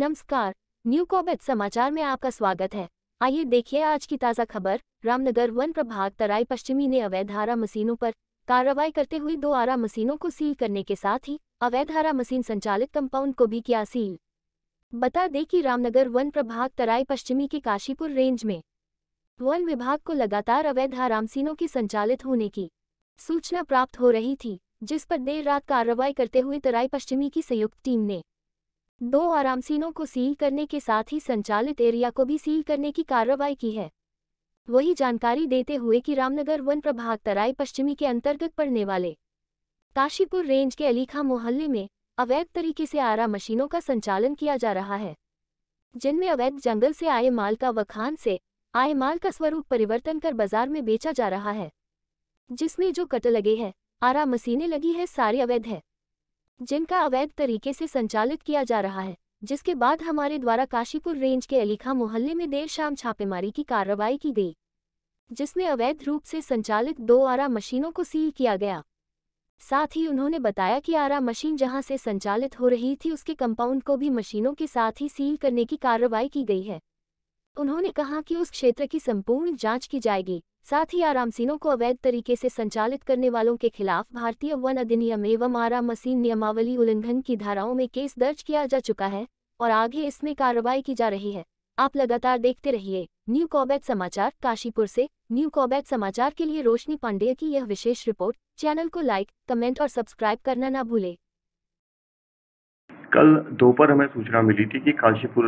नमस्कार new Corbett समाचार में आपका स्वागत है आइए देखिए आज की ताज़ा खबर रामनगर वन प्रभाग तराई पश्चिमी ने अवैध आरा मशीनों पर कार्रवाई करते हुए दो आरा मशीनों को सील करने के साथ ही अवैध आरा मशीन संचालित कंपाउंड को भी किया सील बता दें कि रामनगर वन प्रभाग तराई पश्चिमी के काशीपुर रेंज में वन विभाग को लगातार अवैध मशीनों के संचालित होने की सूचना प्राप्त हो रही थी जिस पर देर रात कार्रवाई करते हुए तराई पश्चिमी की संयुक्त टीम ने दो आरामसीनों को सील करने के साथ ही संचालित एरिया को भी सील करने की कार्रवाई की है वही जानकारी देते हुए कि रामनगर वन प्रभाग तराई पश्चिमी के अंतर्गत पड़ने वाले काशीपुर रेंज के अलीखा मोहल्ले में अवैध तरीके से आरा मशीनों का संचालन किया जा रहा है जिनमें अवैध जंगल से आए माल का वखान से आए माल का स्वरूप परिवर्तन कर बाजार में बेचा जा रहा है जिसमें जो कट लगे हैं आरा मशीनें लगी है सारी अवैध है जिनका अवैध तरीके से संचालित किया जा रहा है जिसके बाद हमारे द्वारा काशीपुर रेंज के अलीखा मोहल्ले में देर शाम छापेमारी की कार्रवाई की गई जिसमें अवैध रूप से संचालित दो आरा मशीनों को सील किया गया साथ ही उन्होंने बताया कि आरा मशीन जहां से संचालित हो रही थी उसके कंपाउंड को भी मशीनों के साथ ही सील करने की कार्रवाई की गई है उन्होंने कहा कि उस क्षेत्र की संपूर्ण जांच की जाएगी साथ ही सीनों को अवैध तरीके से संचालित करने वालों के खिलाफ भारतीय वन अधिनियम एवं आरा मसीन नियमावली उल्लंघन की धाराओं में केस दर्ज किया जा चुका है और आगे इसमें कार्रवाई की जा रही है आप लगातार देखते रहिए न्यू कॉबैट समाचार काशीपुर से न्यू कॉबैट समाचार के लिए रोशनी पांडेय की यह विशेष रिपोर्ट चैनल को लाइक कमेंट और सब्सक्राइब करना ना भूलें कल दोपहर हमें सूचना मिली थी कि काशीपुर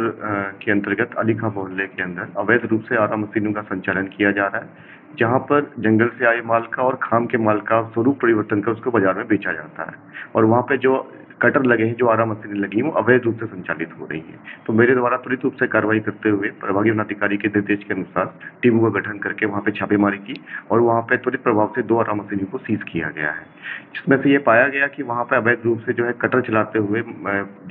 के अंतर्गत अली खां मोहल्ले के अंदर अवैध रूप से आरा मशीनों का संचालन किया जा रहा है जहां पर जंगल से आए माल का और खाम के माल का स्वरूप परिवर्तन कर उसको बाजार में बेचा जाता है और वहां पे जो कटर लगे हैं जो आरा मशीनें लगी हैं वो अवैध रूप से संचालित हो रही है तो मेरे द्वारा त्वरित रूप से कार्रवाई करते हुए प्रभागीय वनाधिकारी के निर्देश के अनुसार टीमों का गठन करके वहाँ पे छापेमारी की और वहाँ पे त्वरित प्रभाव से दो आरा मशीनों को सीज किया गया है जिसमें से ये पाया गया कि वहाँ पे अवैध रूप से जो है कटर चलाते हुए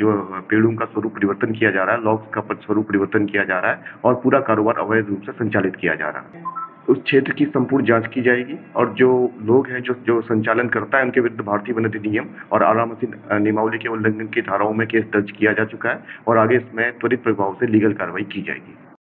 जो पेड़ों का स्वरूप परिवर्तन किया जा रहा है लॉक्स का स्वरूप परिवर्तन किया जा रहा है और पूरा कारोबार अवैध रूप से संचालित किया जा रहा है उस क्षेत्र की संपूर्ण जांच की जाएगी और जो लोग हैं जो जो संचालन करता है उनके विरुद्ध भारतीय वन अधिनियम और आरामसी नियमावली के उल्लंघन की धाराओं में केस दर्ज किया जा चुका है और आगे इसमें त्वरित प्रभाव से लीगल कार्रवाई की जाएगी